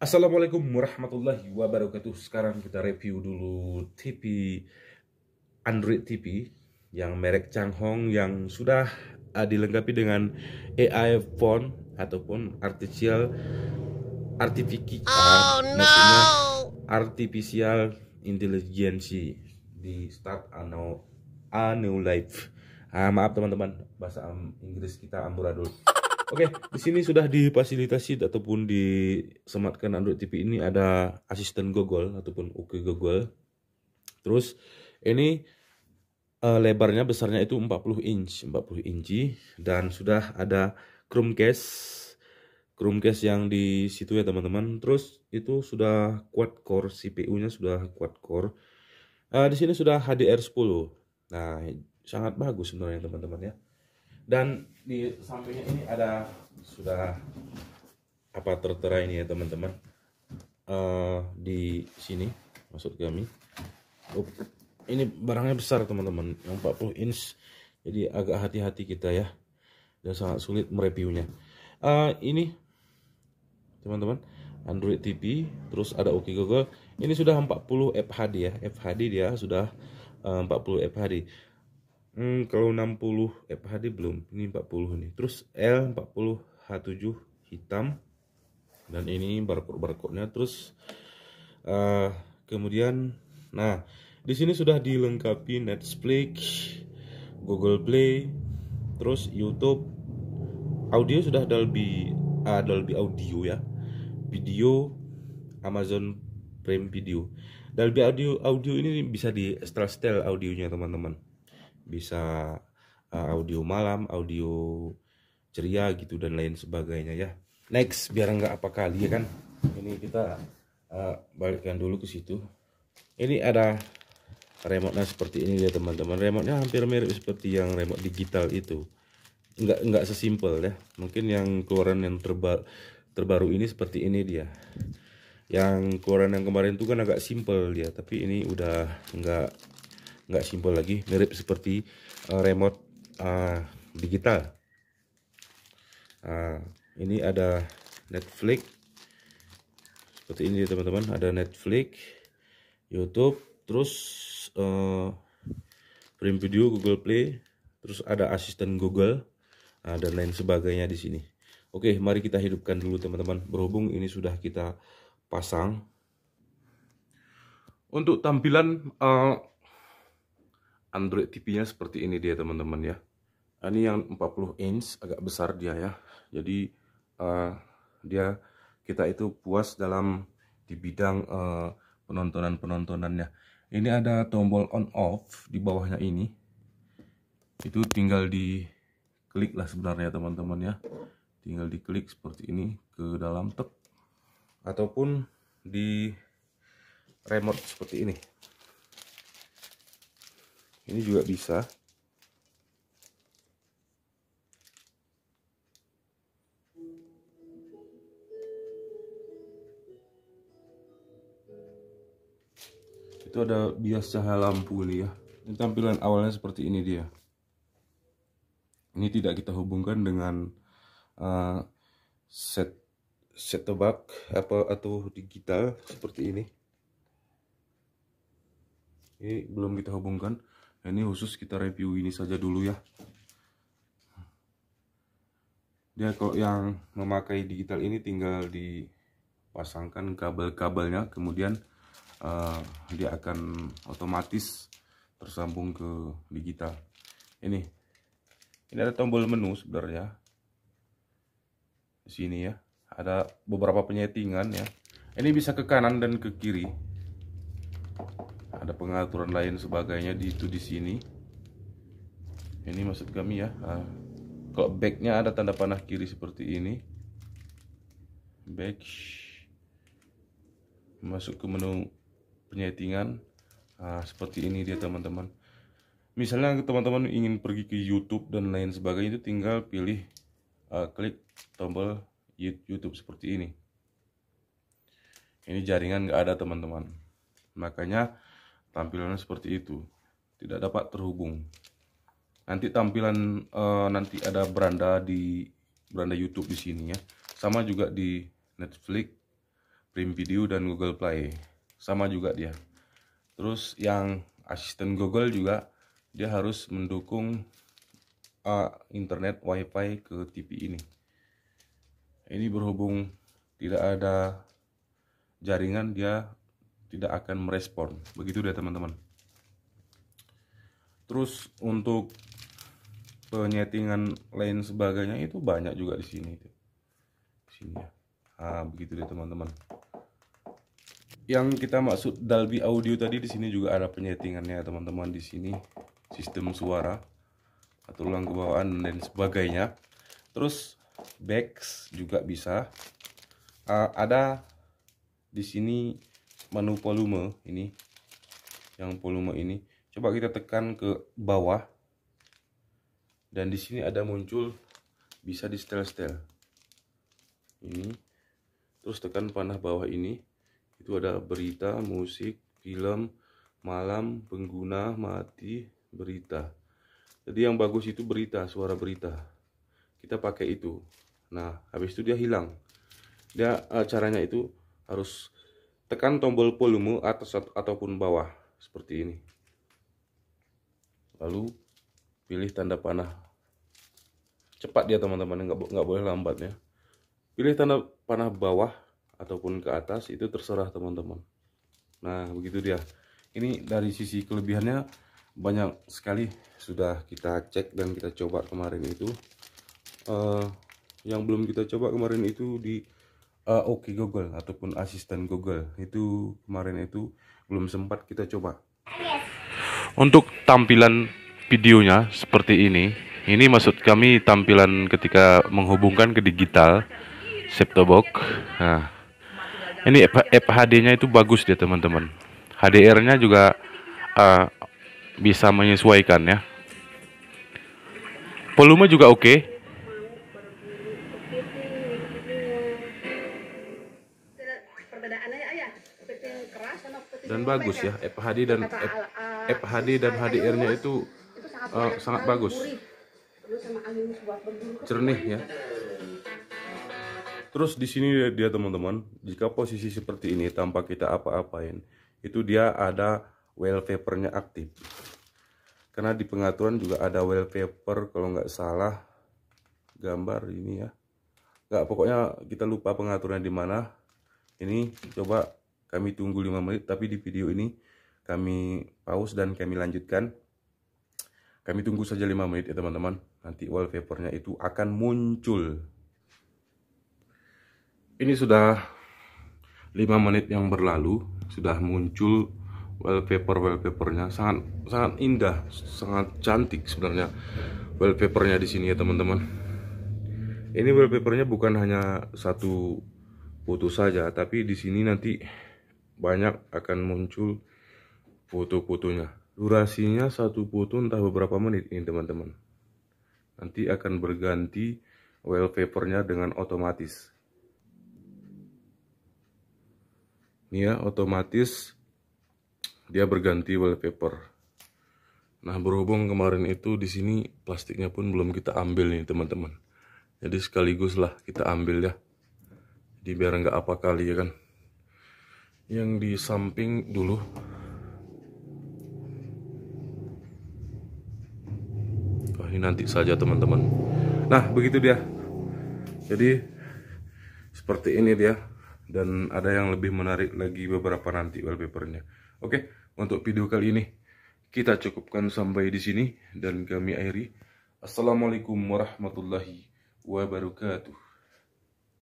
Assalamualaikum warahmatullahi wabarakatuh. Sekarang kita review dulu TV Android TV yang merek Changhong yang sudah uh, dilengkapi dengan AI phone ataupun artificial artificial oh, no. artificial intelligence di start a new, a new life. uh, maaf teman-teman, bahasa Inggris kita amburadul. Oke, di sini sudah difasilitasi ataupun disematkan Android TV ini ada asisten Google ataupun OK Google. Terus ini uh, lebarnya besarnya itu 40 inch, 40 inci dan sudah ada Chromecast Chromecast yang di situ ya teman-teman. Terus itu sudah quad core CPU-nya sudah quad core. Uh, di sini sudah HDR10. Nah, sangat bagus sebenarnya teman-teman ya dan di sampingnya ini ada sudah apa tertera ini ya teman-teman uh, di sini maksud kami Up. Oh, ini barangnya besar teman-teman yang 40 inch jadi agak hati-hati kita ya dan sangat sulit mereviewnya uh, ini teman-teman Android TV terus ada OK Google ini sudah 40 FHD ya FHD dia sudah 40 eh, FHD hmm, kalau 60 eh HD belum ini 40 nih terus L 40 H7 hitam dan ini barcode barcode-nya terus uh, kemudian nah di sini sudah dilengkapi Netflix Google Play terus YouTube audio sudah lebih ada lebih audio ya video Amazon Prime Video Dolby audio audio ini bisa di setel setel audionya teman-teman bisa uh, audio malam, audio ceria gitu dan lain sebagainya ya. Next biar enggak apa kali ya kan. Ini kita uh, eh, balikkan dulu ke situ. Ini ada remote-nya seperti ini ya teman-teman. Remote-nya hampir mirip seperti yang remote digital itu. enggak enggak sesimpel ya. Mungkin yang keluaran yang terba terbaru ini seperti ini dia. Yang keluaran yang kemarin itu kan agak simple dia, tapi ini udah enggak nggak simpel lagi mirip seperti uh, remote uh, digital uh, ini ada Netflix seperti ini teman-teman ada Netflix YouTube terus uh, Prime Video Google Play terus ada asisten Google uh, dan lain sebagainya di sini Oke mari kita hidupkan dulu teman-teman berhubung ini sudah kita pasang untuk tampilan uh, Android TV-nya seperti ini dia teman-teman ya. Nah, ini yang 40 inch agak besar dia ya. Jadi uh, dia kita itu puas dalam di bidang uh, penontonan-penontonannya. Ini ada tombol on off di bawahnya ini. Itu tinggal di klik lah sebenarnya teman-teman ya. Tinggal di klik seperti ini ke dalam tek ataupun di remote seperti ini ini juga bisa itu ada bias cahaya lampu ini ya ini tampilan awalnya seperti ini dia ini tidak kita hubungkan dengan uh, set set tebak apa atau digital seperti ini ini belum kita hubungkan ini khusus kita review ini saja dulu ya dia kalau yang memakai digital ini tinggal dipasangkan kabel-kabelnya kemudian uh, dia akan otomatis tersambung ke digital ini ini ada tombol menu sebenarnya di sini ya ada beberapa penyetingan ya ini bisa ke kanan dan ke kiri ada pengaturan lain sebagainya di itu di sini ini maksud kami ya nah, kalau backnya ada tanda panah kiri seperti ini back masuk ke menu penyetingan nah, seperti ini dia teman-teman misalnya teman-teman ingin pergi ke YouTube dan lain sebagainya itu tinggal pilih uh, klik tombol YouTube seperti ini ini jaringan nggak ada teman-teman makanya tampilannya seperti itu tidak dapat terhubung nanti tampilan uh, nanti ada beranda di beranda YouTube di sini ya sama juga di Netflix Prime Video dan Google Play sama juga dia terus yang asisten Google juga dia harus mendukung uh, internet WiFi ke TV ini ini berhubung tidak ada jaringan dia tidak akan merespon begitu deh teman-teman terus untuk penyetingan lain sebagainya itu banyak juga di sini itu sini ya ah begitu deh teman-teman yang kita maksud Dalby Audio tadi di sini juga ada penyetingannya teman-teman di sini sistem suara tulang ulang kebawaan dan sebagainya terus backs juga bisa uh, ada di sini menu volume ini yang volume ini coba kita tekan ke bawah dan di sini ada muncul bisa di setel setel ini terus tekan panah bawah ini itu ada berita musik film malam pengguna mati berita jadi yang bagus itu berita suara berita kita pakai itu nah habis itu dia hilang dia eh, caranya itu harus tekan tombol volume atas ataupun bawah seperti ini lalu pilih tanda panah cepat dia ya, teman-teman nggak nggak boleh lambat ya pilih tanda panah bawah ataupun ke atas itu terserah teman-teman nah begitu dia ini dari sisi kelebihannya banyak sekali sudah kita cek dan kita coba kemarin itu uh, yang belum kita coba kemarin itu di uh, eh, Oke okay Google ataupun asisten Google itu kemarin itu belum sempat kita coba. Untuk tampilan videonya seperti ini, ini maksud kami tampilan ketika menghubungkan ke digital SeptaBox Nah, ini FHD-nya itu bagus ya teman-teman. HDR-nya juga uh, bisa menyesuaikan ya. Volume juga oke. Okay. dan bagus ya F Hadi dan F, dan HADIRnya itu, sangat, eh, bagus cernih ya terus di sini dia teman-teman jika posisi seperti ini tanpa kita apa-apain itu dia ada well wallpapernya aktif karena di pengaturan juga ada well wallpaper kalau nggak salah gambar ini ya nggak pokoknya kita lupa pengaturannya di mana ini coba kami tunggu 5 menit, tapi di video ini kami pause dan kami lanjutkan. Kami tunggu saja 5 menit ya teman-teman. Nanti wallpapernya itu akan muncul. Ini sudah 5 menit yang berlalu, sudah muncul wallpaper wallpapernya sangat sangat indah, sangat cantik sebenarnya wallpapernya di sini ya teman-teman. Ini wallpapernya bukan hanya satu foto saja, tapi di sini nanti banyak akan muncul foto-fotonya durasinya satu foto entah beberapa menit ini teman-teman nanti akan berganti wallpapernya dengan otomatis ini ya otomatis dia berganti wallpaper nah berhubung kemarin itu di sini plastiknya pun belum kita ambil nih teman-teman jadi sekaligus lah kita ambil ya jadi biar nggak apa kali ya kan yang di samping dulu oh, ini nanti saja teman-teman nah begitu dia jadi seperti ini dia dan ada yang lebih menarik lagi beberapa nanti wallpapernya oke untuk video kali ini kita cukupkan sampai di sini dan kami akhiri assalamualaikum warahmatullahi wabarakatuh